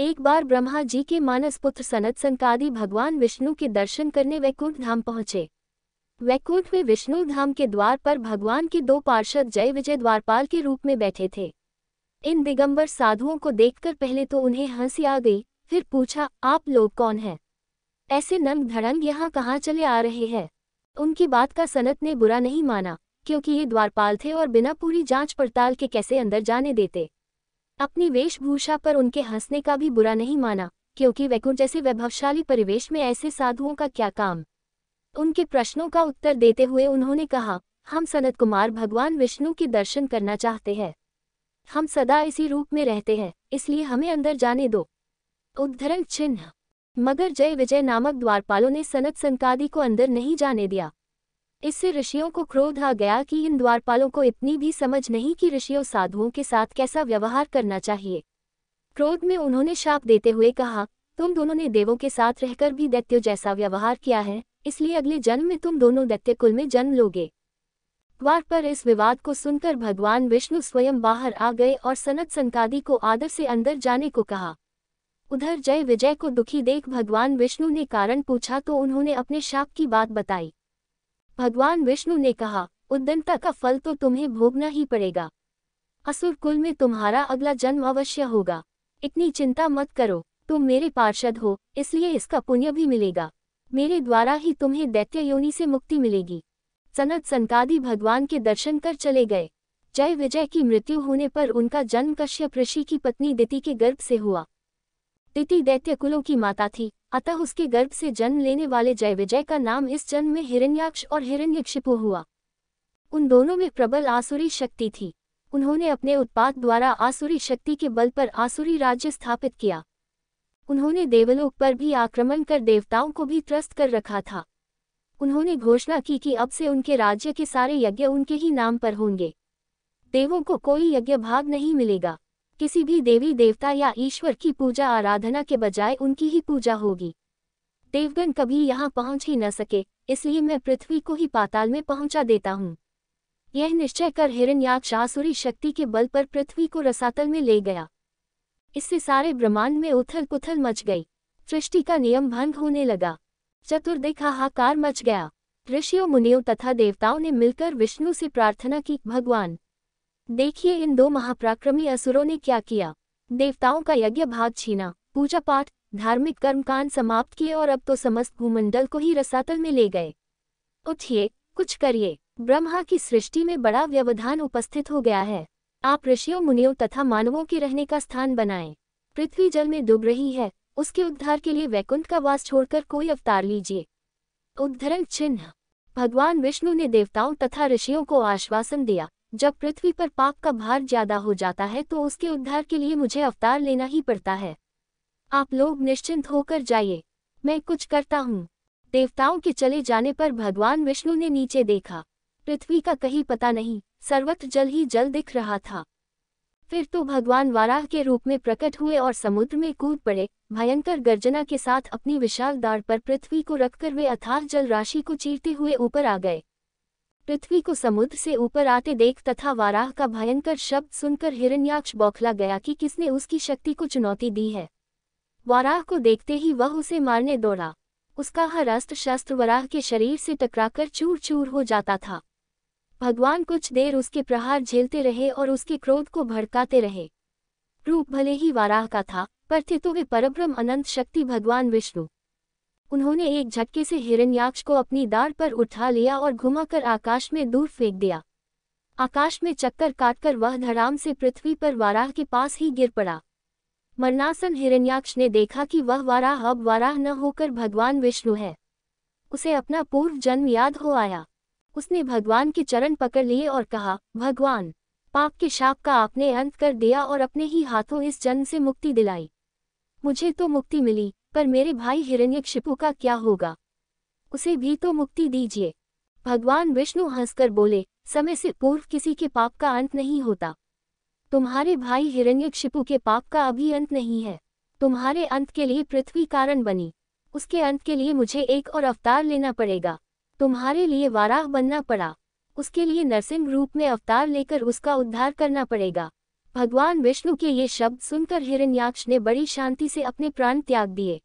एक बार ब्रह्मा जी के मानस पुत्र सनत संकादि भगवान विष्णु के दर्शन करने वैकुंठ धाम पहुंचे वैकुंठ में विष्णु धाम के द्वार पर भगवान के दो पार्षद जय विजय द्वारपाल के रूप में बैठे थे इन दिगंबर साधुओं को देखकर पहले तो उन्हें हंसी आ गई फिर पूछा आप लोग कौन हैं ऐसे नंग धड़ंग यहाँ कहाँ चले आ रहे हैं उनकी बात का सनत ने बुरा नहीं माना क्योंकि ये द्वारपाल थे और बिना पूरी जांच पड़ताल के कैसे अंदर जाने देते अपनी वेशभूषा पर उनके हंसने का भी बुरा नहीं माना क्योंकि वैकुंठ जैसे वैभवशाली परिवेश में ऐसे साधुओं का क्या काम उनके प्रश्नों का उत्तर देते हुए उन्होंने कहा हम सनत कुमार भगवान विष्णु के दर्शन करना चाहते हैं हम सदा इसी रूप में रहते हैं इसलिए हमें अंदर जाने दो उद्धरण चिन्ह मगर जय विजय नामक द्वारपालों ने सनत संकादी को अंदर नहीं जाने दिया इससे ऋषियों को क्रोध आ गया कि इन द्वारपालों को इतनी भी समझ नहीं कि ऋषियों साधुओं के साथ कैसा व्यवहार करना चाहिए क्रोध में उन्होंने शाप देते हुए कहा तुम दोनों ने देवों के साथ रहकर भी दैत्य जैसा व्यवहार किया है इसलिए अगले जन्म में तुम दोनों दैत्य कुल में जन्म लोगे द्वार पर इस विवाद को सुनकर भगवान विष्णु स्वयं बाहर आ गए और सनत संकादी को आदर से अंदर जाने को कहा उधर जय विजय को दुखी देख भगवान विष्णु ने कारण पूछा तो उन्होंने अपने शाप की बात बताई भगवान विष्णु ने कहा उद्यमता का फल तो तुम्हें भोगना ही पड़ेगा असुर कुल में तुम्हारा अगला जन्म अवश्य होगा इतनी चिंता मत करो तुम मेरे पार्षद हो इसलिए इसका पुण्य भी मिलेगा मेरे द्वारा ही तुम्हें दैत्य योनि से मुक्ति मिलेगी सनत संकादि भगवान के दर्शन कर चले गए जय विजय की मृत्यु होने पर उनका जन्म कश्यप ऋषि की पत्नी दिति के गर्भ से हुआ तिथि दैत्य कुलों की माता थी अतः उसके गर्भ से जन्म लेने वाले जय विजय का नाम इस जन्म में हिरण्याक्ष और हिरण्यक्षिपु हुआ उन दोनों में प्रबल आसुरी शक्ति थी उन्होंने अपने उत्पाद द्वारा आसुरी शक्ति के बल पर आसुरी राज्य स्थापित किया उन्होंने देवलोक पर भी आक्रमण कर देवताओं को भी त्रस्त कर रखा था उन्होंने घोषणा की कि अब से उनके राज्य के सारे यज्ञ उनके ही नाम पर होंगे देवों को कोई यज्ञ भाग नहीं मिलेगा किसी भी देवी देवता या ईश्वर की पूजा आराधना के बजाय उनकी ही पूजा होगी देवगण कभी यहाँ पहुँच ही न सके इसलिए मैं पृथ्वी को ही पाताल में पहुँचा देता हूँ यह निश्चय कर हिरण्याक्ष आसुरी शक्ति के बल पर पृथ्वी को रसातल में ले गया इससे सारे ब्रह्मांड में उथल पुथल मच गई सृष्टि का नियम भंग होने लगा चतुर्दिक हाहाकार मच गया ऋषियों मुनियों तथा देवताओं ने मिलकर विष्णु से प्रार्थना की भगवान देखिए इन दो महाप्राक्रमी असुरों ने क्या किया देवताओं का यज्ञ भाग छीना पूजा पाठ धार्मिक कर्मकांड समाप्त किए और अब तो समस्त भूमंडल को ही रसातल में ले गए उठिए कुछ करिए ब्रह्मा की सृष्टि में बड़ा व्यवधान उपस्थित हो गया है आप ऋषियों मुनियों तथा मानवों के रहने का स्थान बनाएं पृथ्वी जल में डूब रही है उसके उद्धार के लिए वैकुंठ का वास छोड़कर कोई अवतार लीजिए उद्धरण चिन्ह भगवान विष्णु ने देवताओं तथा ऋषियों को आश्वासन दिया जब पृथ्वी पर पाप का भार ज्यादा हो जाता है तो उसके उद्धार के लिए मुझे अवतार लेना ही पड़ता है आप लोग निश्चिंत होकर जाइए मैं कुछ करता हूँ देवताओं के चले जाने पर भगवान विष्णु ने नीचे देखा पृथ्वी का कहीं पता नहीं सर्वत्र जल ही जल दिख रहा था फिर तो भगवान वाराह के रूप में प्रकट हुए और समुद्र में कूद पड़े भयंकर गर्जना के साथ अपनी विशाल दाढ़ पर पृथ्वी को रखकर वे अथाह जल राशि को चीरते हुए ऊपर आ गए पृथ्वी को समुद्र से ऊपर आते देख तथा वाराह का भयंकर शब्द सुनकर हिरण्याक्ष बौखला गया कि किसने उसकी शक्ति को चुनौती दी है वाराह को देखते ही वह उसे मारने दौड़ा उसका हर अस्त्र शस्त्र वराह के शरीर से टकराकर चूर चूर हो जाता था भगवान कुछ देर उसके प्रहार झेलते रहे और उसके क्रोध को भड़काते रहे रूप भले ही वाराह का था पर थे तो वे परब्रह्म अनंत शक्ति भगवान विष्णु उन्होंने एक झटके से हिरण्याक्ष को अपनी दाढ़ पर उठा लिया और घुमाकर आकाश में दूर फेंक दिया आकाश में चक्कर काटकर वह धड़ाम से पृथ्वी पर वाराह के पास ही गिर पड़ा मरनासन हिरण्याक्ष ने देखा कि वह वाराह अब वाराह न होकर भगवान विष्णु है उसे अपना पूर्व जन्म याद हो आया उसने भगवान के चरण पकड़ लिए और कहा भगवान पाप के शाप का आपने अंत कर दिया और अपने ही हाथों इस जन्म से मुक्ति दिलाई मुझे तो मुक्ति मिली पर मेरे भाई हिरण्यक्षिपु का क्या होगा उसे भी तो मुक्ति दीजिए भगवान विष्णु हंसकर बोले समय से पूर्व किसी के पाप का अंत नहीं होता तुम्हारे भाई हिरण्यक्षिपु के पाप का अभी अंत नहीं है तुम्हारे अंत के लिए पृथ्वी कारण बनी उसके अंत के लिए मुझे एक और अवतार लेना पड़ेगा तुम्हारे लिए वाराह बनना पड़ा उसके लिए नरसिंह रूप में अवतार लेकर उसका उद्धार करना पड़ेगा भगवान विष्णु के ये शब्द सुनकर हिरण्याक्ष ने बड़ी शांति से अपने प्राण त्याग दिए